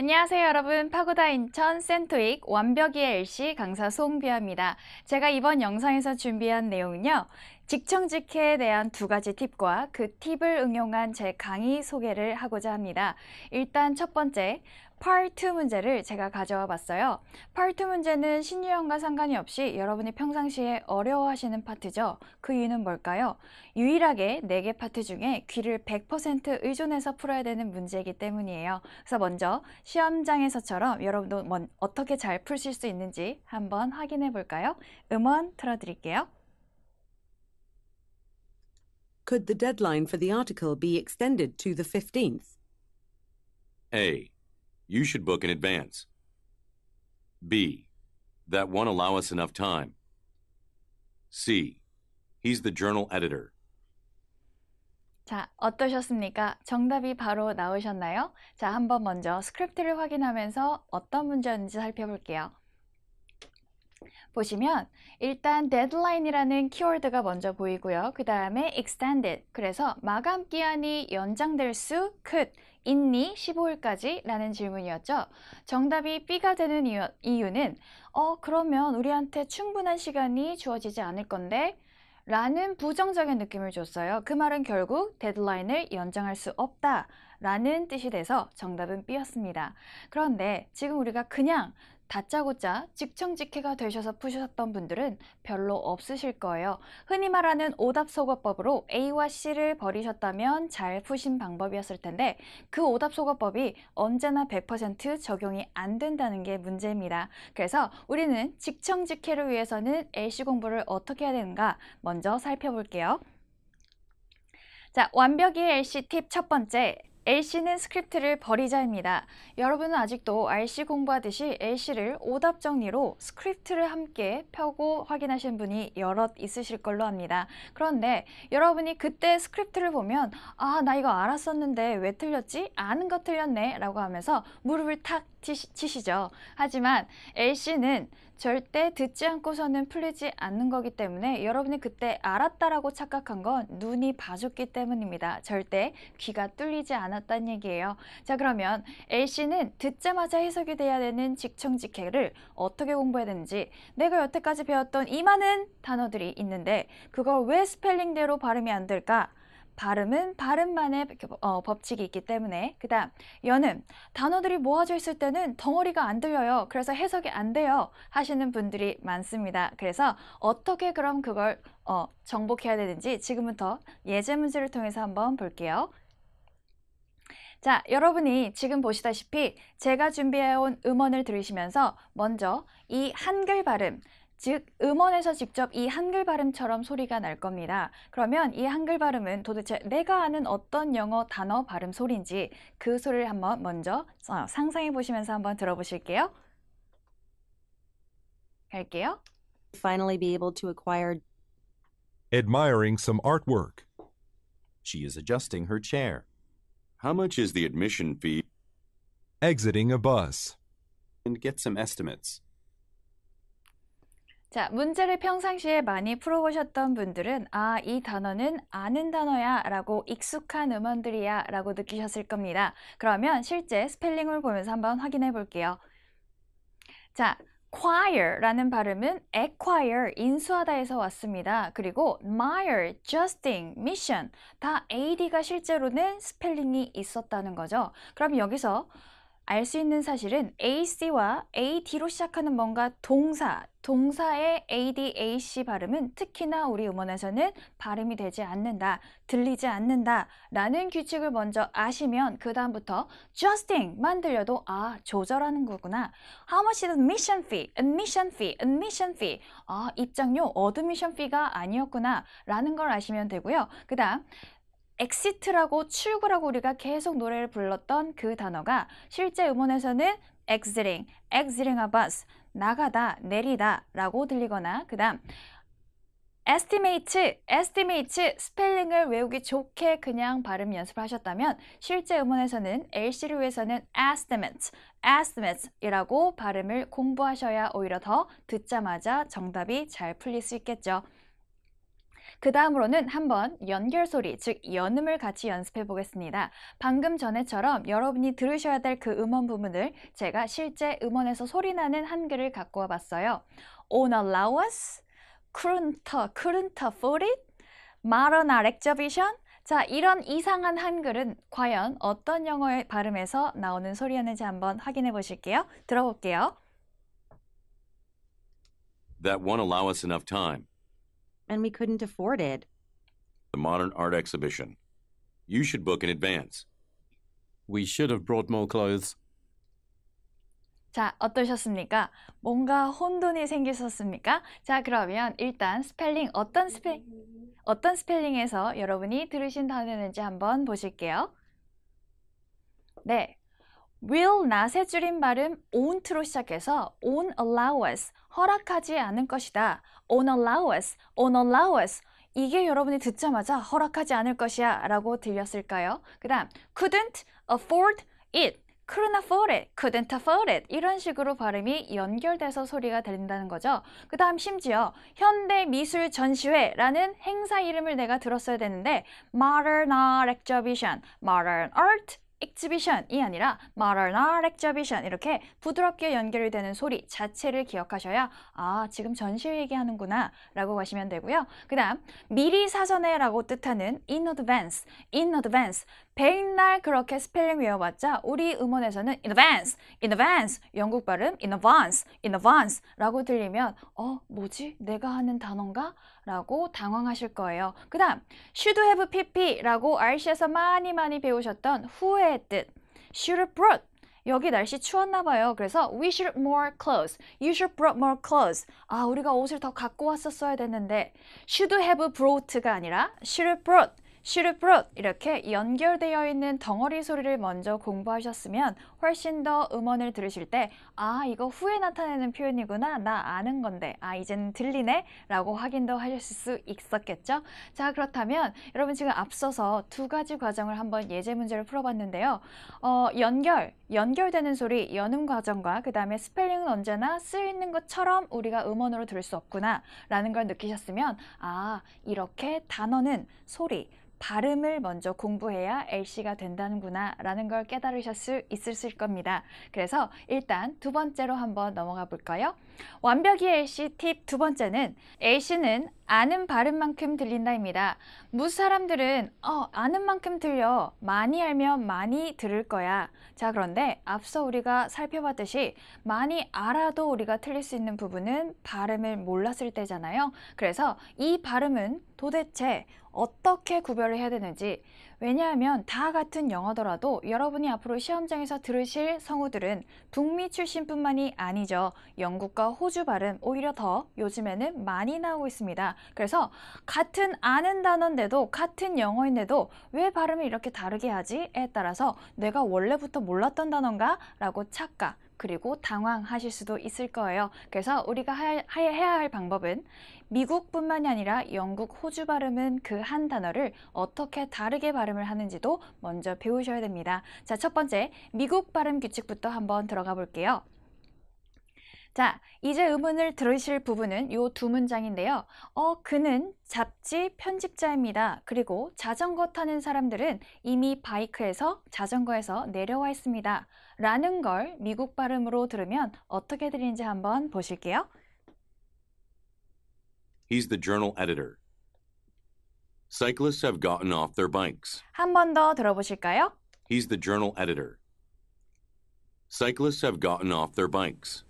안녕하세요 여러분 파고다 인천 센토익 완벽이의 LC 강사 송비아입니다. 제가 이번 영상에서 준비한 내용은요. 직청직해에 대한 두 가지 팁과 그 팁을 응용한 제 강의 소개를 하고자 합니다. 일단 첫 번째, 파트 문제를 제가 가져와 봤어요. 파트 문제는 신유형과 상관이 없이 여러분이 평상시에 어려워하시는 파트죠. 그 이유는 뭘까요? 유일하게 4개 파트 중에 귀를 100% 의존해서 풀어야 되는 문제이기 때문이에요. 그래서 먼저 시험장에서처럼 여러분도 어떻게 잘풀실수 있는지 한번 확인해 볼까요? 음원 틀어드릴게요. Could the deadline for the article be extended to the 15th? A. You should book in advance. B. That won't allow us enough time. C. He's the journal editor. 자, 어떠셨습니까? 정답이 바로 나오셨나요? 자, 한번 먼저 스크립트를 확인하면서 어떤 문제였는지 살펴볼게요. 보시면 일단 d d e a l i n e 이라는 키워드가 먼저 보이고요. 그 다음에 extended, 그래서 마감 기한이 연장될 수 could, 있니 15일까지 라는 질문이었죠. 정답이 B가 되는 이유, 는 어, 그러면 우리한테 충분한 시간이 주어지지 않을 건데 라는 부정적인 느낌을 줬어요. 그 말은 결국 d d e a l i n e 을 연장할 수 없다 라는 뜻이 돼서 정답은 B였습니다. 그런데 지금 우리가 그냥 다짜고짜 직청직해가 되셔서 푸셨던 분들은 별로 없으실 거예요. 흔히 말하는 오답소거법으로 A와 C를 버리셨다면 잘 푸신 방법이었을 텐데 그 오답소거법이 언제나 100% 적용이 안 된다는 게 문제입니다. 그래서 우리는 직청직해를 위해서는 LC 공부를 어떻게 해야 되는가 먼저 살펴볼게요. 자, 완벽히 LC 팁 첫 번째, LC는 스크립트를 버리자입니다. 여러분은 아직도 RC 공부하듯이 LC를 오답 정리로 스크립트를 함께 펴고 확인하신 분이 여럿 있으실 걸로 합니다. 그런데 여러분이 그때 스크립트를 보면 아, 나 이거 알았었는데 왜 틀렸지? 아는 거 틀렸네 라고 하면서 무릎을 탁 치시죠. 하지만 A씨는 절대 듣지 않고서는 풀리지 않는 거기 때문에 여러분이 그때 알았다라고 착각한 건 눈이 봐줬기 때문입니다. 절대 귀가 뚫리지 않았다는 얘기예요. 자 그러면 A씨는 듣자마자 해석이 돼야 되는 직청직해를 어떻게 공부해야 되는지 내가 여태까지 배웠던 이 많은 단어들이 있는데 그걸 왜 스펠링대로 발음이 안 될까? 발음은 발음만의 어, 법칙이 있기 때문에 그 다음 여는 단어들이 모아져 있을 때는 덩어리가 안 들려요 그래서 해석이 안 돼요 하시는 분들이 많습니다 그래서 어떻게 그럼 그걸 어, 정복해야 되는지 지금부터 예제 문제를 통해서 한번 볼게요 자 여러분이 지금 보시다시피 제가 준비해온 음원을 들으시면서 먼저 이 한글 발음 즉 음원에서 직접 이 한글 발음처럼 소리가 날 겁니다. 그러면 이 한글 발음은 도대체 내가 아는 어떤 영어 단어 발음 소리인지 그 소리를 한번 먼저 상상해 보시면서 한번 들어보실게요. 갈게요. Finally be able to acquire admiring some artwork. She is adjusting her chair. How much is the admission fee? Exiting a bus. And get some estimates. 자, 문제를 평상시에 많이 풀어보셨던 분들은 아, 이 단어는 아는 단어야 라고 익숙한 음원들이야 라고 느끼셨을 겁니다. 그러면 실제 스펠링을 보면서 한번 확인해 볼게요. 자, choir라는 발음은 acquire, 인수하다에서 왔습니다. 그리고 admire, justing, mission 다 ad가 실제로는 스펠링이 있었다는 거죠. 그럼 여기서 알수 있는 사실은 AC와 AD로 시작하는 뭔가 동사, 동사의 AD, AC 발음은 특히나 우리 음원에서는 발음이 되지 않는다, 들리지 않는다 라는 규칙을 먼저 아시면 그 다음부터 justing만 들려도 아, 조절하는 거구나 How much is admission fee? admission fee? admission fee? 아, 입장료, admission fee가 아니었구나 라는 걸 아시면 되고요 그 다음 엑시트라고 출구라고 우리가 계속 노래를 불렀던 그 단어가 실제 음원에서는 exiting, exiting a bus, 나가다, 내리다 라고 들리거나 그 다음 estimate, estimate 스펠링을 외우기 좋게 그냥 발음 연습하셨다면 을 실제 음원에서는 LC를 위해서는 estimate, estimate 이라고 발음을 공부하셔야 오히려 더 듣자마자 정답이 잘 풀릴 수 있겠죠. 그 다음으로는 한번 연결소리, 즉 연음을 같이 연습해 보겠습니다. 방금 전에처럼 여러분이 들으셔야 될 그 음원 부분을 제가 실제 음원에서 소리나는 한글을 갖고 와봤어요. On Laos, a Krunta, Krunta f 오너 라우스, 크룬터, 크룬터 포릿, 마러 i 렉 i o n 자, 이런 이상한 한글은 과연 어떤 영어의 발음에서 나오는 소리였는지 한번 확인해 보실게요. 들어볼게요. That won't allow us enough time. and we couldn't afford it. The Modern Art Exhibition. You should book in advance. We should have brought more clothes. 자, 어떠셨습니까? 뭔가 혼돈이 생기셨습니까? 자, 그러면 일단 스펠링 어떤 스펠 어떤 스펠링에서 여러분이 들으신 단어는지 한번 보실게요. 네, will not의 줄임 발음 on't로 시작해서 on allow us, 허락하지 않을 것이다. on allow us, on allow us. 이게 여러분이 듣자마자 허락하지 않을 것이야 라고 들렸을까요? 그 다음, couldn't afford it. couldn't afford it, couldn't afford it 이런 식으로 발음이 연결돼서 소리가 들린다는 거죠. 그 다음 심지어 현대미술전시회라는 행사 이름을 내가 들었어야 되는데 Modern Art Exhibition, Modern Art exhibition이 아니라 modern exhibition 이렇게 부드럽게 연결이 되는 소리 자체를 기억하셔야 아 지금 전시 회 얘기하는구나 라고 하시면 되고요. 그 다음 미리 사전에 라고 뜻하는 in advance, in advance 백날 그렇게 스펠링 외워봤자 우리 음원에서는 in advance, in advance, 영국 발음 in advance, in advance 라고 들리면 어, 뭐지? 내가 하는 단어인가? 라고 당황하실 거예요. 그 다음, should have pp 라고 RC에서 많이 많이 배우셨던 후회의 뜻 should brought 여기 날씨 추웠나 봐요. 그래서 we should more clothes, you should brought more clothes. 아, 우리가 옷을 더 갖고 왔었어야 됐는데 should have brought가 아니라 should brought 슈르프롯 이렇게 연결되어 있는 덩어리 소리를 먼저 공부하셨으면 훨씬 더 음원을 들으실 때 아 이거 후에 나타내는 표현이구나 나 아는 건데 아 이제는 들리네 라고 확인도 하실 수 있었겠죠 자 그렇다면 여러분 지금 앞서서 두 가지 과정을 한번 예제 문제를 풀어봤는데요 어, 연결, 연결되는 소리, 연음 과정과 그 다음에 스펠링은 언제나 쓰이는 것처럼 우리가 음원으로 들을 수 없구나 라는 걸 느끼셨으면 아 이렇게 단어는 소리, 발음을 먼저 공부해야 LC가 된다는구나 라는 걸 깨달으셨을 있을 겁니다. 그래서 일단 두 번째로 한번 넘어가 볼까요? 완벽이 A씨 팁 두 번째는 A씨는 아는 발음 만큼 들린다입니다. 무 사람들은 어 아는 만큼 들려 많이 알면 많이 들을 거야. 자 그런데 앞서 우리가 살펴봤듯이 많이 알아도 우리가 틀릴 수 있는 부분은 발음을 몰랐을 때잖아요. 그래서 이 발음은 도대체 어떻게 구별을 해야 되는지 왜냐하면 다 같은 영어더라도 여러분이 앞으로 시험장에서 들으실 성우들은 북미 출신뿐만이 아니죠. 영국과 호주 발음 오히려 더 요즘에는 많이 나오고 있습니다. 그래서 같은 아는 단어인데도 같은 영어인데도 왜 발음을 이렇게 다르게 하지에 따라서 내가 원래부터 몰랐던 단어인가? 라고 착각 그리고 당황하실 수도 있을 거예요. 그래서 우리가 하, 해야 할 방법은 미국뿐만이 아니라 영국, 호주 발음은 그 한 단어를 어떻게 다르게 발음을 하는지도 먼저 배우셔야 됩니다. 자, 첫 번째 미국 발음 규칙부터 한번 들어가 볼게요. 자, 이제 의문을 들으실 부분은 요 두 문장인데요. 어, 그는 잡지 편집자입니다. 그리고 자전거 타는 사람들은 이미 바이크에서 자전거에서 내려와 있습니다. 라는 걸 미국 발음으로 들으면 어떻게 들리는지 한번 보실게요. He's the journal editor. Cyclists have gotten off their bikes. 한 번 더 들어보실까요? He's the journal editor. Cyclists have gotten off their bikes.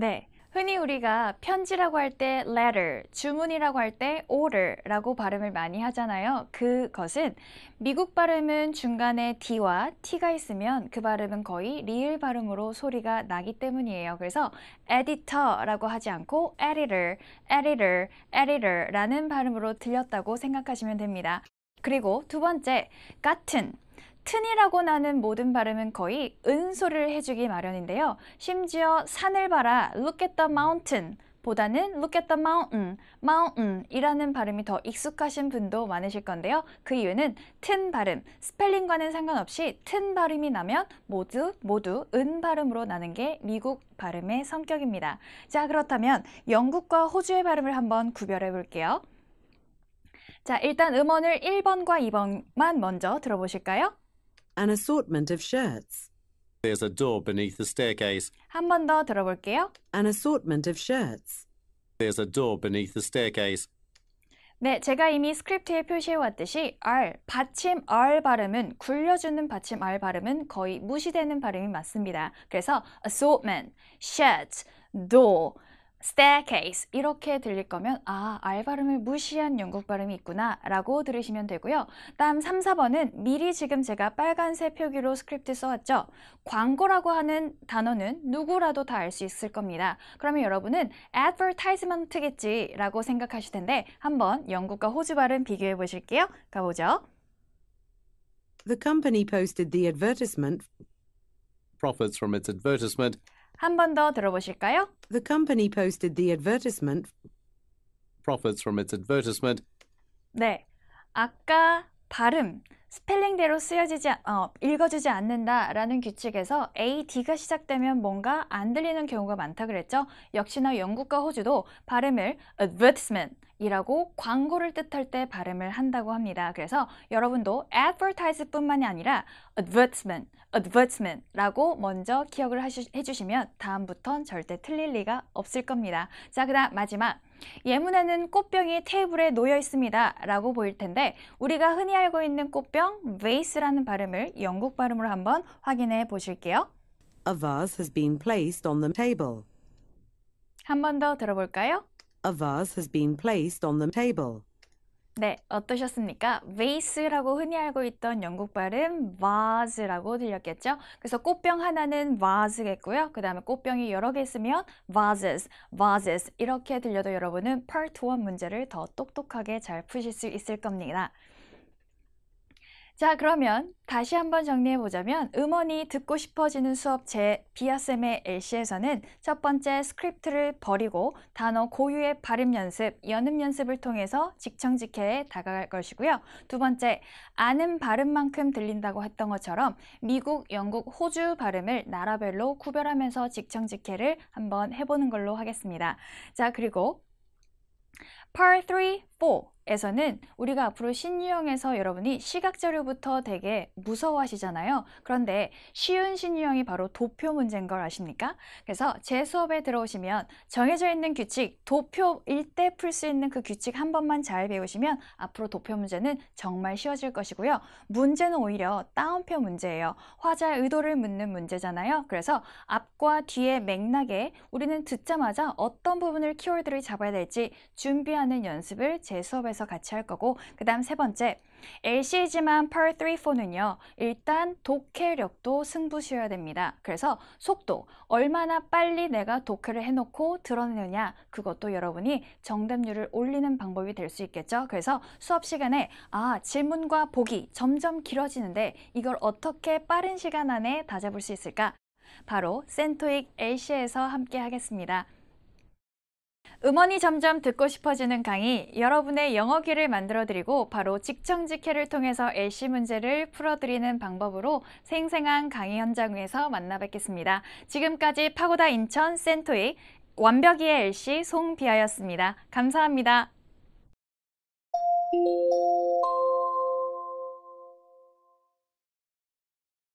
네. 흔히 우리가 편지라고 할 때 letter, 주문이라고 할 때 order라고 발음을 많이 하잖아요. 그것은 미국 발음은 중간에 d와 t가 있으면 그 발음은 거의 리을 발음으로 소리가 나기 때문이에요. 그래서 editor라고 하지 않고 editor, editor, editor라는 발음으로 들렸다고 생각하시면 됩니다. 그리고 두 번째, 같은 튼이라고 나는 모든 발음은 거의 은소를 해주기 마련인데요. 심지어 산을 봐라, look at the mountain 보다는 look at the mountain, mountain 이라는 발음이 더 익숙하신 분도 많으실 건데요. 그 이유는 튼 발음, 스펠링과는 상관없이 튼 발음이 나면 모두 모두 은 발음으로 나는 게 미국 발음의 성격입니다. 자 그렇다면 영국과 호주의 발음을 한번 구별해 볼게요. 자, 일단 음원을 1번과 2번만 먼저 들어보실까요? An assortment of shirts. There's a door beneath the staircase. 한 번 더 들어볼게요. An assortment of shirts. There's a door beneath the staircase. 네, 제가 이미 스크립트에 표시해왔듯이 R, 받침 R 발음은 굴려주는 받침 R 발음은 거의 무시되는 발음이 맞습니다. 그래서 assortment, shirt, door, staircase 이렇게 들릴 거면 아, 알 발음을 무시한 영국 발음이 있구나 라고 들으시면 되고요. 다음 3, 4번은 미리 지금 제가 빨간색 표기로 스크립트 써왔죠. 광고라고 하는 단어는 누구라도 다 알 수 있을 겁니다. 그러면 여러분은 advertisement겠지 라고 생각하실 텐데 한번 영국과 호주 발음 비교해 보실게요. 가보죠. The company posted the advertisement profits from its advertisement 한번더 들어보실까요? The company posted the advertisement. Profits from its advertisement. 네. 아까 발음, 스펠링대로 쓰여지지 어, 읽어주지 않는다라는 규칙에서 AD가 시작되면 뭔가 안 들리는 경우가 많다 그랬죠. 역시나 영국과 호주도 발음을 advertisement 이라고 광고를 뜻할 때 발음을 한다고 합니다. 그래서 여러분도 advertise 뿐만이 아니라 advertisement, advertisement 라고 먼저 기억을 해주시면 다음부턴 절대 틀릴 리가 없을 겁니다. 자, 그 다음 마지막. 예문에는 꽃병이 테이블에 놓여 있습니다 라고 보일 텐데 우리가 흔히 알고 있는 꽃병 vase라는 발음을 영국 발음으로 한번 확인해 보실게요. A vase has been placed on the table. 한 번 더 들어볼까요? A vase has been placed on the table. 네, 어떠셨습니까? vase라고 흔히 알고 있던 영국 발음 vase라고 들렸겠죠? 그래서 꽃병 하나는 vase겠고요. 그 다음에 꽃병이 여러 개 있으면 vases, vases 이렇게 들려도 여러분은 part 1 문제를 더 똑똑하게 잘 푸실 수 있을 겁니다. 자 그러면 다시 한번 정리해 보자면 음원이 듣고 싶어지는 수업 제 비아쌤의 LC에서는 첫 번째 스크립트를 버리고 단어 고유의 발음 연습, 연음 연습을 통해서 직청직해에 다가갈 것이고요. 두 번째, 아는 발음만큼 들린다고 했던 것처럼 미국, 영국, 호주 발음을 나라별로 구별하면서 직청직해를 한번 해보는 걸로 하겠습니다. 자 그리고 Part 3, 4 에서는 우리가 앞으로 신유형에서 여러분이 시각자료부터 되게 무서워하시잖아요. 그런데 쉬운 신유형이 바로 도표 문제인 걸 아십니까? 그래서 제 수업에 들어오시면 정해져 있는 규칙, 도표일 때 풀 수 있는 그 규칙 한 번만 잘 배우시면 앞으로 도표 문제는 정말 쉬워질 것이고요. 문제는 오히려 따옴표 문제예요. 화자의 의도를 묻는 문제잖아요. 그래서 앞과 뒤의 맥락에 우리는 듣자마자 어떤 부분을 키워드를 잡아야 될지 준비하는 연습을 제 수업에서 해서 같이 할 거고 그 다음 세 번째 LCG만 par 3, 4는요. 일단 독해력도 승부셔야 됩니다. 그래서 속도, 얼마나 빨리 내가 독해를 해놓고 드러내느냐 그것도 여러분이 정답률을 올리는 방법이 될 수 있겠죠. 그래서 수업 시간에 아 질문과 보기 점점 길어지는데 이걸 어떻게 빠른 시간 안에 다 잡을 수 있을까? 바로 센토익 LC에서 함께 하겠습니다. 음원이 점점 듣고 싶어지는 강의, 여러분의 영어기를 만들어드리고 바로 직청직해를 통해서 LC 문제를 풀어드리는 방법으로 생생한 강의 현장 에서 만나뵙겠습니다. 지금까지 파고다 인천 센토의 완벽이의 LC 송비아였습니다. 감사합니다.